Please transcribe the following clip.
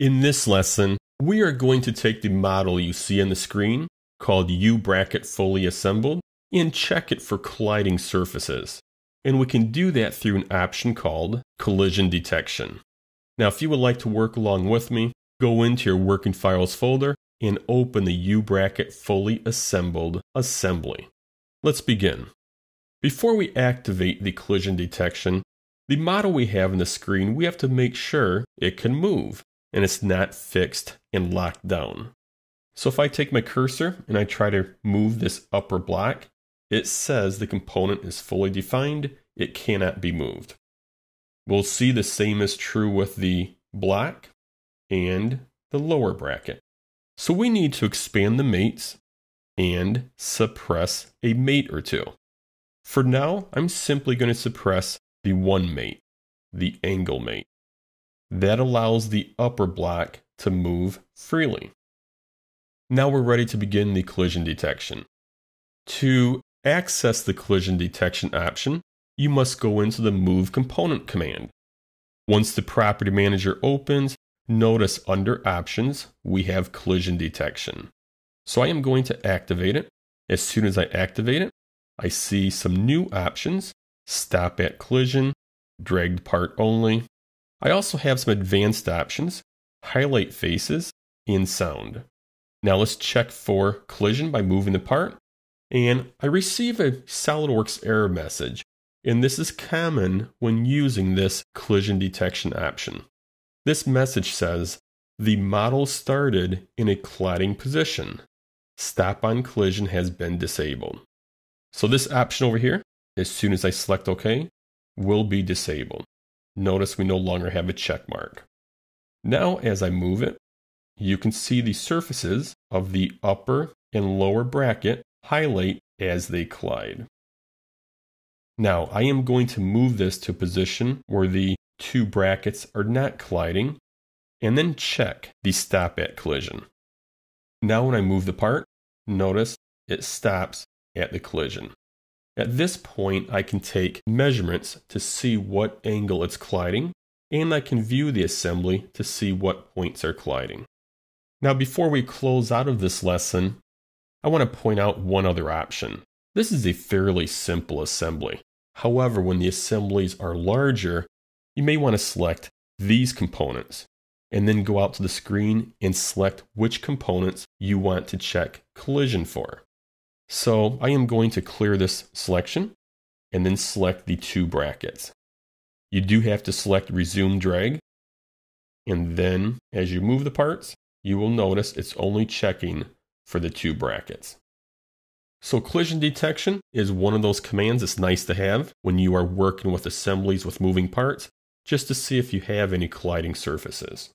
In this lesson, we are going to take the model you see on the screen, called U-bracket fully assembled, and check it for colliding surfaces. And we can do that through an option called collision detection. Now, if you would like to work along with me, go into your working files folder and open the U-bracket fully assembled assembly. Let's begin. Before we activate the collision detection, the model we have on the screen, we have to make sure it can move and it's not fixed and locked down. So if I take my cursor and I try to move this upper block, it says the component is fully defined, it cannot be moved. We'll see the same is true with the block and the lower bracket. So we need to expand the mates and suppress a mate or two. For now, I'm simply going to suppress the one mate, the angle mate. That allows the upper block to move freely. Now we're ready to begin the collision detection. To access the collision detection option, you must go into the move component command. Once the property manager opens, notice under options, we have collision detection. So I am going to activate it. As soon as I activate it, I see some new options, stop at collision, dragged part only, I also have some advanced options, highlight faces, and sound. Now let's check for collision by moving the part. And I receive a SOLIDWORKS error message. And this is common when using this collision detection option. This message says, the model started in a cladding position. Stop on collision has been disabled. So this option over here, as soon as I select OK, will be disabled. Notice we no longer have a check mark. Now as I move it, you can see the surfaces of the upper and lower bracket highlight as they collide. Now I am going to move this to a position where the two brackets are not colliding and then check the stop at collision. Now when I move the part, notice it stops at the collision. At this point, I can take measurements to see what angle it's colliding, and I can view the assembly to see what points are colliding. Now, before we close out of this lesson, I want to point out one other option. This is a fairly simple assembly. However, when the assemblies are larger, you may want to select these components and then go out to the screen and select which components you want to check collision for. So I am going to clear this selection and then select the two brackets. You do have to select resume drag. And then as you move the parts, you will notice it's only checking for the two brackets. So collision detection is one of those commands that's nice to have when you are working with assemblies with moving parts, just to see if you have any colliding surfaces.